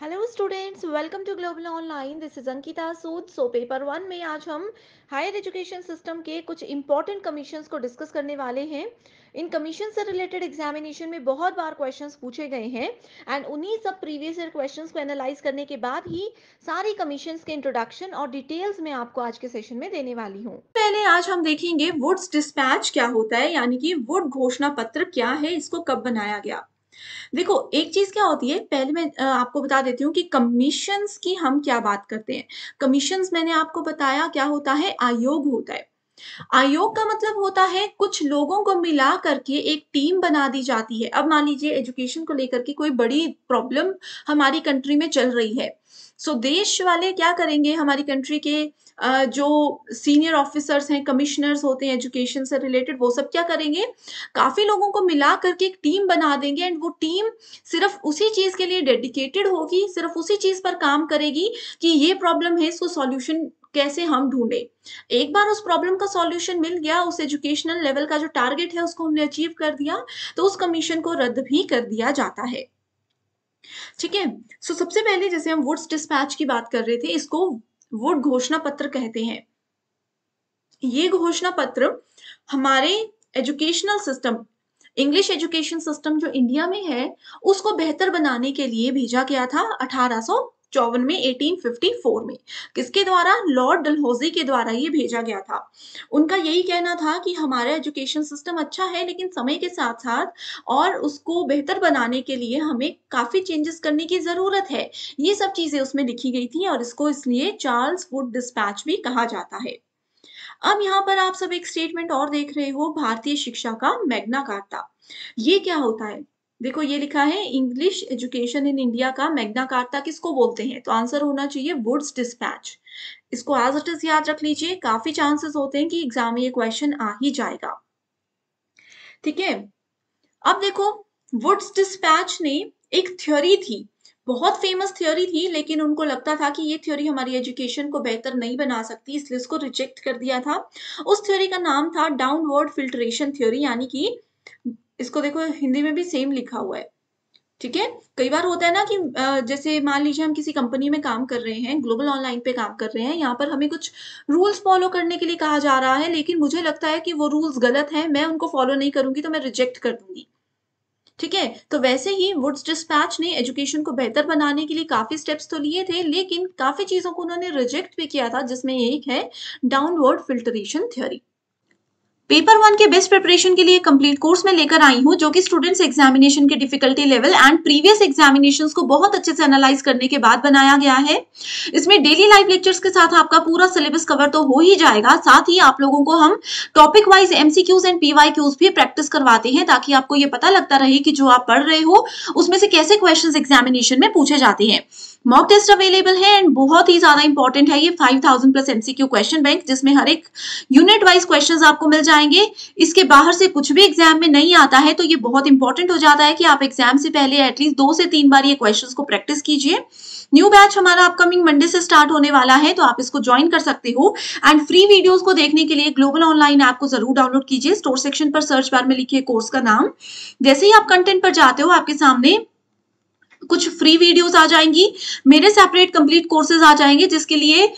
Hello students welcome to global online this is Ankita Sood so paper one में आज हम higher education system के कुछ इंपॉर्टेंट कमीशंस को डिस्कस करने वाले हैं इन कमीशन से रिलेटेड एग्जामिनेशन में बहुत बार क्वेश्चंस पूछे गए हैं एंड उन्हीं सब प्रीवियस ईयर क्वेश्चंस को एनालाइज करने के बाद ही सारी कमीशन के इंट्रोडक्शन और डिटेल्स में आपको आज के सेशन में देने वाली हूँ पहले आज हम देखेंगे वुड्स डिस्पैच क्या होता है यानी कि वुड घोषणा पत्र क्या है इसको कब बनाया गया देखो एक चीज क्या होती है पहले मैं आपको बता देती हूँ कि कमीशन की हम क्या बात करते हैं कमीशन मैंने आपको बताया क्या होता है आयोग होता है आयोग का मतलब होता है कुछ लोगों को मिला करके एक टीम बना दी जाती है अब मान लीजिए एजुकेशन को लेकर के कोई बड़ी प्रॉब्लम हमारी कंट्री में चल रही है सो so, देश वाले क्या करेंगे हमारी कंट्री के जो सीनियर ऑफिसर्स हैं कमिश्नर्स होते हैं एजुकेशन से रिलेटेड वो सब क्या करेंगे काफ़ी लोगों को मिला करके एक टीम बना देंगे एंड वो टीम सिर्फ उसी चीज़ के लिए डेडिकेटेड होगी सिर्फ उसी चीज़ पर काम करेगी कि ये प्रॉब्लम है इसको सॉल्यूशन कैसे हम ढूंढे एक बार उस प्रॉब्लम का सॉल्यूशन मिल गया उस एजुकेशनल लेवल का जो टारगेट है उसको हमने अचीव कर दिया तो उस कमीशन को रद्द भी कर दिया जाता है ठीक है सो सबसे पहले जैसे हम वुड्स डिस्पैच की बात कर रहे थे इसको वुड घोषणा पत्र कहते हैं ये घोषणा पत्र हमारे educational system English education system जो इंडिया में है उसको बेहतर बनाने के लिए भेजा गया था अठारह चौवन में 1854 में किसके द्वारा लॉर्ड डलहोजी के द्वारा ये भेजा गया था उनका यही कहना था कि हमारा एजुकेशन सिस्टम अच्छा है लेकिन समय के साथ साथ और उसको बेहतर बनाने के लिए हमें काफ़ी चेंजेस करने की ज़रूरत है ये सब चीज़ें उसमें लिखी गई थी और इसको इसलिए चार्ल्स वुड डिस्पैच भी कहा जाता है अब यहाँ पर आप सब एक स्टेटमेंट और देख रहे हो भारतीय शिक्षा का मैग्ना कार्ता ये क्या होता है देखो ये लिखा है इंग्लिश एजुकेशन इन इंडिया का मैग्ना कार्ता किसको बोलते हैं तो आंसर होना चाहिए वुड्स डिस्पैच इसको एज इट इज याद रख लीजिए काफी चांसेस होते हैं कि एग्जाम में ये क्वेश्चन आ ही जाएगा ठीक है अब देखो वुड्स डिस्पैच ने एक थ्योरी थी बहुत फेमस थ्योरी थी लेकिन उनको लगता था कि ये थ्योरी हमारी एजुकेशन को बेहतर नहीं बना सकती इसलिए उसको रिजेक्ट कर दिया था उस थ्योरी का नाम था डाउनवर्ड फिल्ट्रेशन थ्योरी यानी कि इसको देखो हिंदी में भी सेम लिखा हुआ है ठीक है कई बार होता है ना कि जैसे मान लीजिए हम किसी कंपनी में काम कर रहे हैं ग्लोबल ऑनलाइन पे काम कर रहे हैं यहाँ पर हमें कुछ रूल्स फॉलो करने के लिए कहा जा रहा है लेकिन मुझे लगता है कि वो रूल्स गलत हैं मैं उनको फॉलो नहीं करूंगी तो मैं रिजेक्ट कर दूंगी ठीक है तो वैसे ही वुड्स डिस्पैच ने एजुकेशन को बेहतर बनाने के लिए काफी स्टेप्स तो लिए थे लेकिन काफी चीजों को उन्होंने रिजेक्ट भी किया था जिसमें एक है downward filtration theory paper one के बेस्ट प्रिपरेशन के लिए कंप्लीट कोर्स में लेकर आई हूँ जो कि स्टूडेंट्स एग्जामिनेशन के difficulty level and previous examinations को बहुत अच्छे से एनालाइज करने के बाद बनाया गया है इसमें डेली लाइव लेक्चर्स के साथ आपका पूरा सिलेबस कवर तो हो ही जाएगा साथ ही आप लोगों को हम टॉपिक वाइज एमसीक्यूज एंड क्यूज भी प्रैक्टिस करवाते हैं ताकि आपको ये पता लगता रहे कि जो आप पढ़ रहे हो उसमें से कैसे क्वेश्चन एग्जामिनेशन में पूछे जाते हैं मॉक टेस्ट अवेलेबल है एंड बहुत ही ज्यादा इंपॉर्टेंट है ये 5000 प्लस एमसीक्यू क्वेश्चन बैंक जिसमें हर एक यूनिट वाइज क्वेश्चंस आपको मिल जाएंगे इसके बाहर से कुछ भी एग्जाम में नहीं आता है तो ये बहुत इंपॉर्टेंट हो जाता है कि आप एग्जाम से पहले एटलीस्ट दो से तीन बार ये क्वेश्चन को प्रैक्टिस कीजिए न्यू बैच हमारा अपकमिंग मंडे से स्टार्ट होने वाला है तो आप इसको ज्वाइन कर सकते हो एंड फ्री वीडियोस को देखने के लिए ग्लोबल ऑनलाइन ऐप को जरूर डाउनलोड कीजिए स्टोर सेक्शन पर सर्च बार में लिखिए कोर्स का नाम जैसे ही आप कंटेंट पर जाते हो आपके सामने कुछ फ्री वीडियोस आ जाएंगी मेरे सेपरेट कंप्लीट कोर्सेज आ जाएंगे जिसके लिए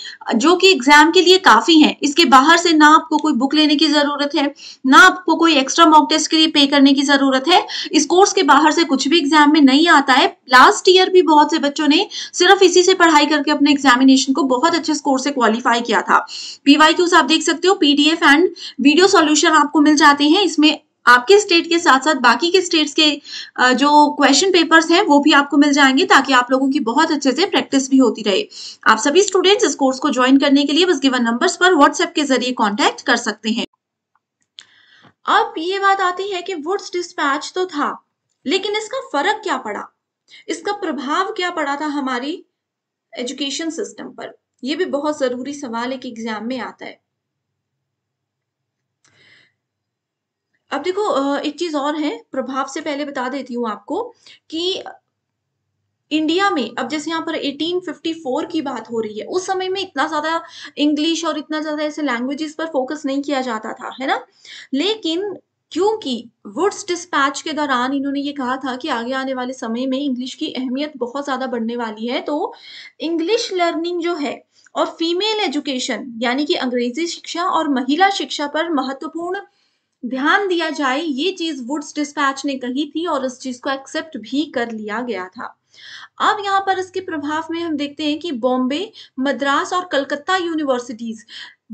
जो कि एग्जाम के लिए काफी हैं इसके बाहर से ना आपको कोई बुक लेने की जरूरत है ना आपको कोई एक्स्ट्रा मॉक टेस्ट के लिए पे करने की जरूरत है इस कोर्स के बाहर से कुछ भी एग्जाम में नहीं आता है लास्ट ईयर भी बहुत से बच्चों ने सिर्फ इसी से पढ़ाई करके अपने एग्जामिनेशन को बहुत अच्छे स्कोर से क्वालिफाई किया था पीवाई आप देख सकते हो पीडीएफ एंड वीडियो सोल्यूशन आपको मिल जाते हैं इसमें आपके स्टेट के साथ साथ बाकी के स्टेट्स के जो क्वेश्चन पेपर्स हैं वो भी आपको मिल जाएंगे ताकि आप लोगों की बहुत अच्छे से प्रैक्टिस भी होती रहे आप सभी स्टूडेंट्स इस कोर्स को ज्वाइन करने के लिए बस गिवन नंबर्स पर व्हाट्सएप के जरिए कॉन्टैक्ट कर सकते हैं अब ये बात आती है कि वुड्स डिस्पैच तो था लेकिन इसका फर्क क्या पड़ा इसका प्रभाव क्या पड़ा था हमारी एजुकेशन सिस्टम पर यह भी बहुत जरूरी सवाल एक एग्जाम में आता है अब देखो एक चीज और है प्रभाव से पहले बता देती हूँ आपको कि इंडिया में अब जैसे यहाँ पर 1854 की बात हो रही है उस समय में इतना ज्यादा इंग्लिश और इतना ज्यादा ऐसे लैंग्वेजेस पर फोकस नहीं किया जाता था है ना लेकिन क्योंकि वुड्स डिस्पैच के दौरान इन्होंने ये कहा था कि आगे आने वाले समय में इंग्लिश की अहमियत बहुत ज़्यादा बढ़ने वाली है तो इंग्लिश लर्निंग जो है और फीमेल एजुकेशन यानी कि अंग्रेजी शिक्षा और महिला शिक्षा पर महत्वपूर्ण ध्यान दिया जाए ये चीज वुड्स डिस्पैच ने कही थी और इस चीज को एक्सेप्ट भी कर लिया गया था अब यहाँ पर इसके प्रभाव में हम देखते हैं कि बॉम्बे मद्रास और कलकत्ता यूनिवर्सिटीज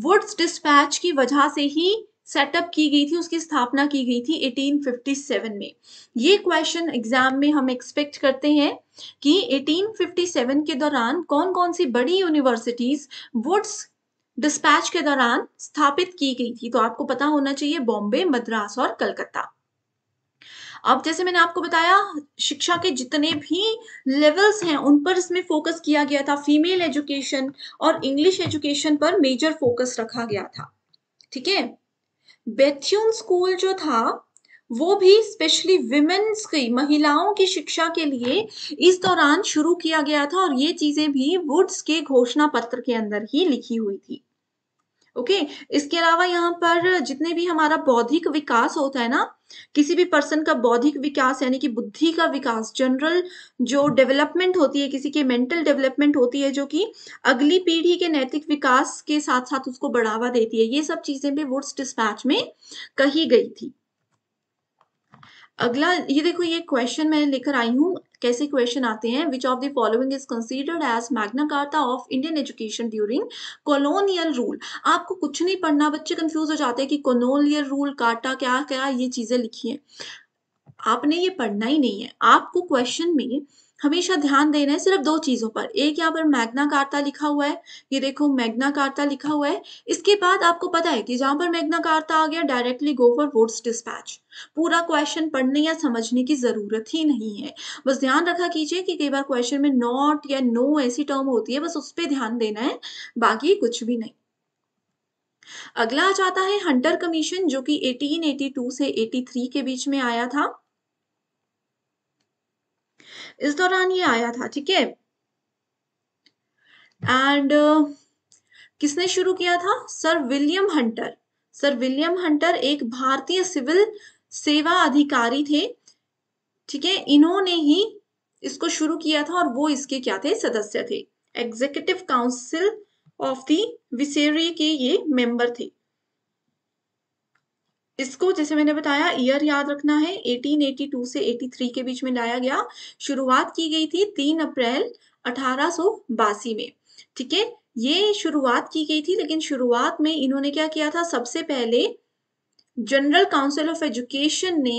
वुड्स डिस्पैच की वजह से ही सेटअप की गई थी उसकी स्थापना की गई थी 1857 में ये क्वेश्चन एग्जाम में हम एक्सपेक्ट करते हैं कि 1857 के दौरान कौन कौन सी बड़ी यूनिवर्सिटीज वुड्स डिस्पैच के दौरान स्थापित की गई थी तो आपको पता होना चाहिए बॉम्बे मद्रास और कलकत्ता अब जैसे मैंने आपको बताया शिक्षा के जितने भी लेवल्स हैं उन पर इसमें फोकस किया गया था फीमेल एजुकेशन और इंग्लिश एजुकेशन पर मेजर फोकस रखा गया था ठीक है बेथ्यून स्कूल जो था वो भी स्पेशली विमेन्स की महिलाओं की शिक्षा के लिए इस दौरान शुरू किया गया था और ये चीजें भी वुड्स के घोषणा पत्र के अंदर ही लिखी हुई थी ओके okay? इसके अलावा यहाँ पर जितने भी हमारा बौद्धिक विकास होता है ना किसी भी पर्सन का बौद्धिक विकास यानी कि बुद्धि का विकास जनरल जो डेवलपमेंट होती है किसी के मेंटल डेवलपमेंट होती है जो कि अगली पीढ़ी के नैतिक विकास के साथ साथ उसको बढ़ावा देती है ये सब चीजें भी वुड्स डिस्पैच में कही गई थी अगला ये देखो ये क्वेश्चन मैं लेकर आई हूँ कैसे क्वेश्चन आते हैं which of the following is considered as magna carta of Indian education during colonial rule आपको कुछ नहीं पढ़ना बच्चे कंफ्यूज हो जाते हैं कि कॉलोनियल रूल कार्टा क्या क्या ये चीज़ें लिखी हैं आपने ये पढ़ना ही नहीं है आपको क्वेश्चन में हमेशा ध्यान देना है सिर्फ दो चीजों पर एक यहाँ पर मैग्ना कार्ता लिखा हुआ है ये देखो मैग्ना कार्ता लिखा हुआ है इसके बाद आपको पता है कि जहां पर मैग्ना कार्ता आ गया directly go for Wood's dispatch पूरा क्वेश्चन पढ़ने या समझने की जरूरत ही नहीं है बस ध्यान रखा कीजिए कि कई बार क्वेश्चन में नॉट या नो ऐसी टर्म होती है बस उस पर ध्यान देना है बाकी कुछ भी नहीं अगला आ जाता है हंटर कमीशन जो कि 1882 से 83 के बीच में आया था इस दौरान ये आया था ठीक है एंड uh, किसने शुरू किया था sir William Hunter sir William Hunter एक भारतीय सिविल सेवा अधिकारी थे ठीक है इन्होंने ही इसको शुरू किया था और वो इसके क्या थे सदस्य थे executive council of the viceroy के ये मेंबर थे इसको जैसे मैंने बताया ईयर याद रखना है 1882 से 83 के बीच में लाया गया शुरुआत की गई थी 3 अप्रैल अठारह में ठीक है ये शुरुआत की गई थी लेकिन शुरुआत में इन्होंने क्या किया था सबसे पहले जनरल काउंसिल ऑफ एजुकेशन ने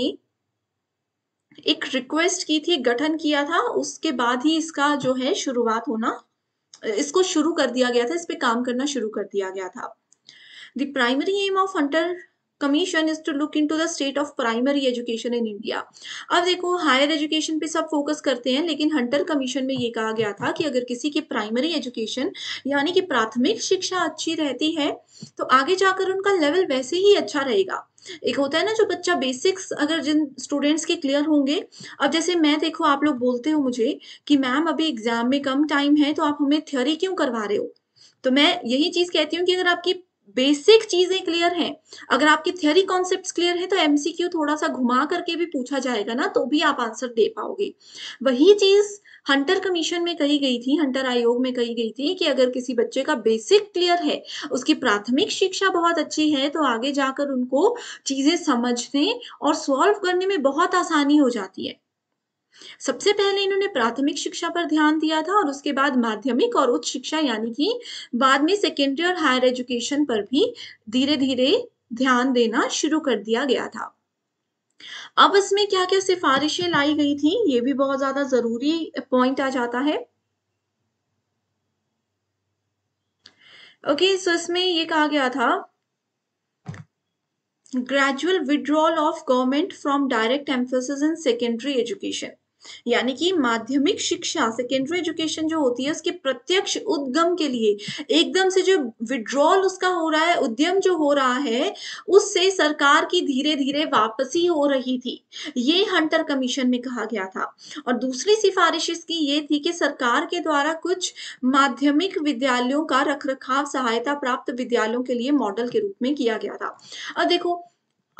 एक रिक्वेस्ट की थी गठन किया था उसके बाद ही इसका जो है शुरुआत होना इसको शुरू कर दिया गया था इस पर काम करना शुरू कर दिया गया था the primary aim of Hunter commission is to look to the state of primary education in India अब देखो हायर एजुकेशन पे सब फोकस करते हैं लेकिन हंटर कमीशन में ये कहा गया था कि अगर किसी की प्राइमरी एजुकेशन यानी कि प्राथमिक शिक्षा अच्छी रहती है तो आगे जाकर उनका लेवल वैसे ही अच्छा रहेगा एक होता है ना जो बच्चा बेसिक्स अगर जिन स्टूडेंट्स के क्लियर होंगे अब जैसे मैं देखो आप लोग बोलते हो मुझे कि मैम अभी एग्जाम में कम टाइम है तो आप हमें थ्योरी क्यों करवा रहे हो तो मैं यही चीज़ कहती हूँ कि अगर आपकी बेसिक चीजें क्लियर हैं अगर आपकी थियरी कॉन्सेप्ट्स क्लियर है तो एमसीक्यू थोड़ा सा घुमा करके भी पूछा जाएगा ना तो भी आप आंसर दे पाओगे वही चीज हंटर कमीशन में कही गई थी हंटर आयोग में कही गई थी कि अगर किसी बच्चे का बेसिक क्लियर है उसकी प्राथमिक शिक्षा बहुत अच्छी है तो आगे जाकर उनको चीजें समझने और सॉल्व करने में बहुत आसानी हो जाती है सबसे पहले इन्होंने प्राथमिक शिक्षा पर ध्यान दिया था और उसके बाद माध्यमिक और उच्च शिक्षा यानी कि बाद में सेकेंडरी और हायर एजुकेशन पर भी धीरे धीरे ध्यान देना शुरू कर दिया गया था अब इसमें क्या क्या सिफारिशें लाई गई थी ये भी बहुत ज्यादा जरूरी पॉइंट आ जाता है ओके सो इसमें ये कहा गया था gradual withdrawal of government from direct emphasis in secondary education यानी कि माध्यमिक शिक्षा सेकेंडरी एजुकेशन जो होती है उसके प्रत्यक्ष उद्गम के लिए एकदम से जो विड्रॉल उसका हो रहा है उद्यम जो हो रहा है उससे सरकार की धीरे धीरे वापसी हो रही थी ये हंटर कमीशन में कहा गया था और दूसरी सिफारिश इसकी ये थी कि सरकार के द्वारा कुछ माध्यमिक विद्यालयों का रखरखाव सहायता प्राप्त विद्यालयों के लिए मॉडल के रूप में किया गया था अब देखो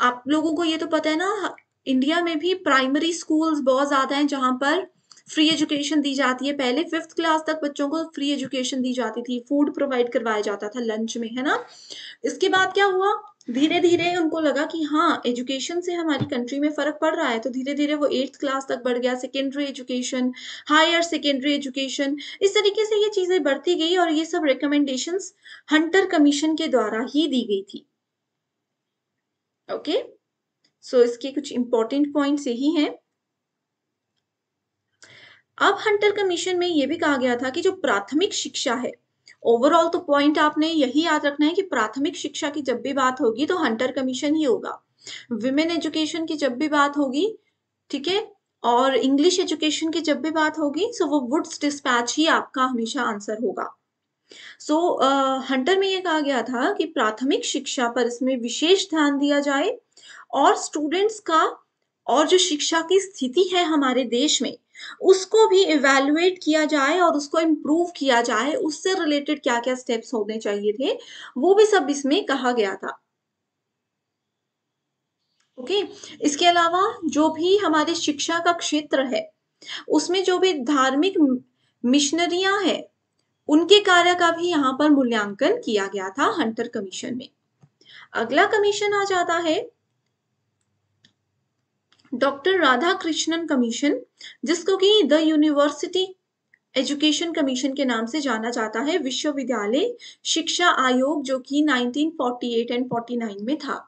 आप लोगों को ये तो पता है ना इंडिया में भी प्राइमरी स्कूल्स बहुत ज़्यादा हैं जहां पर फ्री एजुकेशन दी जाती है पहले फिफ्थ क्लास तक बच्चों को फ्री एजुकेशन दी जाती थी फूड प्रोवाइड करवाया जाता था लंच में है ना इसके बाद क्या हुआ धीरे धीरे उनको लगा कि हाँ एजुकेशन से हमारी कंट्री में फ़र्क पड़ रहा है तो धीरे धीरे वो एट्थ क्लास तक बढ़ गया secondary education higher secondary education इस तरीके से ये चीज़ें बढ़ती गई और ये सब रिकमेंडेशन हंटर कमीशन के द्वारा ही दी गई थी ओके okay? सो so, इसके कुछ इंपॉर्टेंट पॉइंट यही हैं अब हंटर कमीशन में यह भी कहा गया था कि जो प्राथमिक शिक्षा है ओवरऑल तो पॉइंट आपने यही याद रखना है कि प्राथमिक शिक्षा की जब भी बात होगी तो हंटर कमीशन ही होगा विमेन एजुकेशन की जब भी बात होगी ठीक है और इंग्लिश एजुकेशन की जब भी बात होगी सो वो वुड्स डिस्पैच ही आपका हमेशा आंसर होगा सो so, हंटर uh, में यह कहा गया था कि प्राथमिक शिक्षा पर इसमें विशेष ध्यान दिया जाए और स्टूडेंट्स का और जो शिक्षा की स्थिति है हमारे देश में उसको भी इवेल्युएट किया जाए और उसको इम्प्रूव किया जाए उससे रिलेटेड क्या क्या स्टेप्स होने चाहिए थे वो भी सब इसमें कहा गया था ओके okay? इसके अलावा जो भी हमारे शिक्षा का क्षेत्र है उसमें जो भी धार्मिक मिशनरियां हैं उनके कार्य का भी यहाँ पर मूल्यांकन किया गया था हंटर कमीशन में अगला कमीशन आ जाता है डॉक्टर राधा कृष्णन कमीशन जिसको कि द यूनिवर्सिटी एजुकेशन कमीशन के नाम से जाना जाता है विश्वविद्यालय शिक्षा आयोग जो कि 1948 एंड 49 में था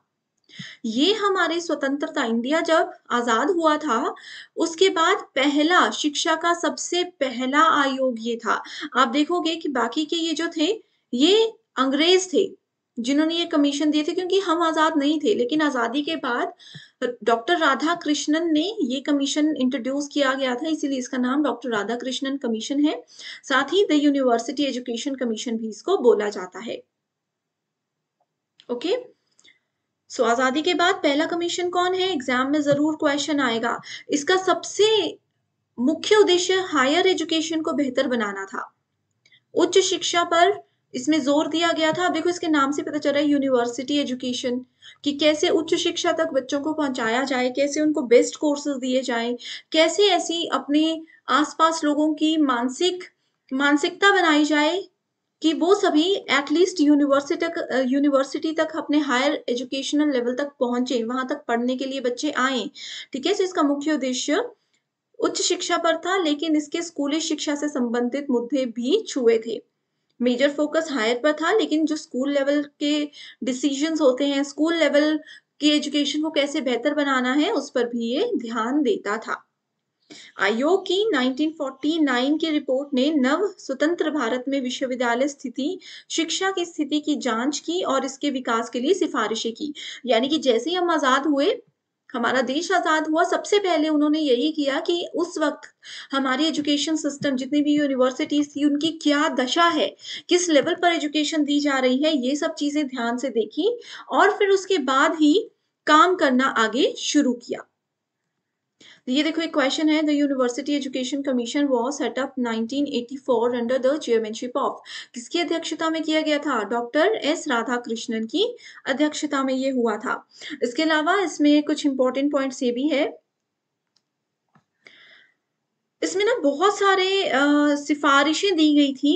ये हमारे स्वतंत्रता इंडिया जब आजाद हुआ था उसके बाद पहला शिक्षा का सबसे पहला आयोग ये था आप देखोगे कि बाकी के ये जो थे ये अंग्रेज थे जिन्होंने ये कमीशन दिए थे क्योंकि हम आजाद नहीं थे लेकिन आजादी के बाद तो डॉक्टर राधा कृष्णन ने ये कमीशन इंट्रोड्यूस किया गया था इसीलिए इसका नाम डॉक्टर राधा कृष्णन कमीशन है साथ ही द यूनिवर्सिटी एजुकेशन कमीशन भी इसको बोला जाता है ओके सो आजादी के बाद पहला कमीशन कौन है एग्जाम में जरूर क्वेश्चन आएगा इसका सबसे मुख्य उद्देश्य हायर एजुकेशन को बेहतर बनाना था उच्च शिक्षा पर इसमें जोर दिया गया था अब देखो इसके नाम से पता चल रहा है यूनिवर्सिटी एजुकेशन कि कैसे उच्च शिक्षा तक बच्चों को पहुंचाया जाए कैसे उनको बेस्ट कोर्सेज दिए जाए कैसे ऐसी अपने आसपास लोगों की मानसिक मानसिकता बनाई जाए कि वो सभी एटलीस्ट यूनिवर्सिटी तक यूनिवर्सिटी तक अपने हायर एजुकेशनल लेवल तक पहुंचे वहां तक पढ़ने के लिए बच्चे आए ठीक है सो तो इसका मुख्य उद्देश्य उच्च शिक्षा पर था लेकिन इसके स्कूली शिक्षा से संबंधित मुद्दे भी छुए थे मेजर फोकस हायर पर था लेकिन जो स्कूल लेवल के डिसीजंस होते हैं स्कूल लेवल की एजुकेशन को कैसे बेहतर बनाना है उस पर भी ये ध्यान देता था आयोग की 1949 की रिपोर्ट ने नव स्वतंत्र भारत में विश्वविद्यालय स्थिति शिक्षा की स्थिति की जांच की और इसके विकास के लिए सिफारिशें की यानी कि जैसे ही हम आजाद हुए हमारा देश आज़ाद हुआ सबसे पहले उन्होंने यही किया कि उस वक्त हमारी एजुकेशन सिस्टम जितनी भी यूनिवर्सिटीज़ थी उनकी क्या दशा है किस लेवल पर एजुकेशन दी जा रही है ये सब चीज़ें ध्यान से देखी और फिर उसके बाद ही काम करना आगे शुरू किया तो ये देखो एक क्वेश्चन है the university education commission was set up 1984 under the chairmanship of किसकी अध्यक्षता में किया गया था डॉक्टर एस राधा कृष्णन की अध्यक्षता में ये हुआ था इसके अलावा इसमें कुछ इंपॉर्टेंट पॉइंट ये भी है इसमें ना बहुत सारे सिफारिशें दी गई थी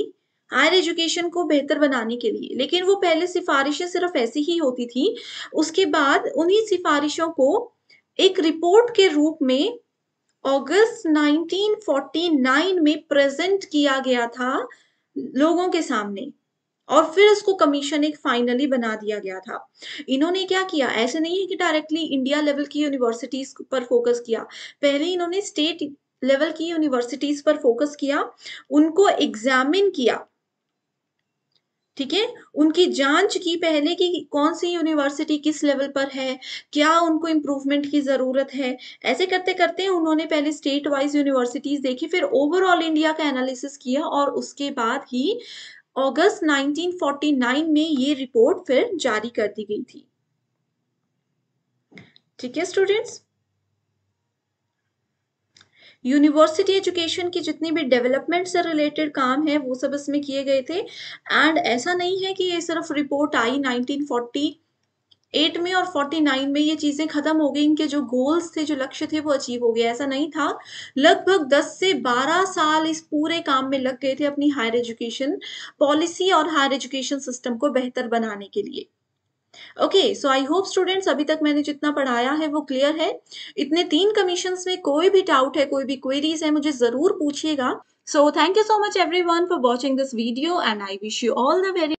हायर एजुकेशन को बेहतर बनाने के लिए लेकिन वो पहले सिफारिशें सिर्फ ऐसी ही होती थी उसके बाद उन्हीं सिफारिशों को एक रिपोर्ट के रूप में अगस्त 1949 में प्रेजेंट किया गया था लोगों के सामने और फिर उसको कमीशन एक फाइनली बना दिया गया था इन्होंने क्या किया ऐसे नहीं है कि डायरेक्टली इंडिया लेवल की यूनिवर्सिटीज पर फोकस किया पहले इन्होंने स्टेट लेवल की यूनिवर्सिटीज पर फोकस किया उनको एग्जामिन किया ठीक है उनकी जांच की पहले कि कौन सी यूनिवर्सिटी किस लेवल पर है क्या उनको इम्प्रूवमेंट की ज़रूरत है ऐसे करते करते उन्होंने पहले स्टेट वाइज यूनिवर्सिटीज़ देखी फिर ओवरऑल इंडिया का एनालिसिस किया और उसके बाद ही अगस्त 1949 में ये रिपोर्ट फिर जारी कर दी गई थी ठीक है स्टूडेंट्स यूनिवर्सिटी एजुकेशन की जितनी भी डेवलपमेंट से रिलेटेड काम है वो सब इसमें किए गए थे एंड ऐसा नहीं है कि ये सिर्फ रिपोर्ट आई 1948 में और 49 में ये चीज़ें ख़त्म हो गई इनके जो गोल्स थे जो लक्ष्य थे वो अचीव हो गए ऐसा नहीं था लगभग 10 से 12 साल इस पूरे काम में लग गए थे अपनी हायर एजुकेशन पॉलिसी और हायर एजुकेशन सिस्टम को बेहतर बनाने के लिए okay so I hope students अभी तक मैंने जितना पढ़ाया है वो क्लियर है इतने तीन कमीशन में कोई भी डाउट है कोई भी क्वेरीज है मुझे जरूर पूछिएगा so thank you so much everyone for watching this video and I wish you all the very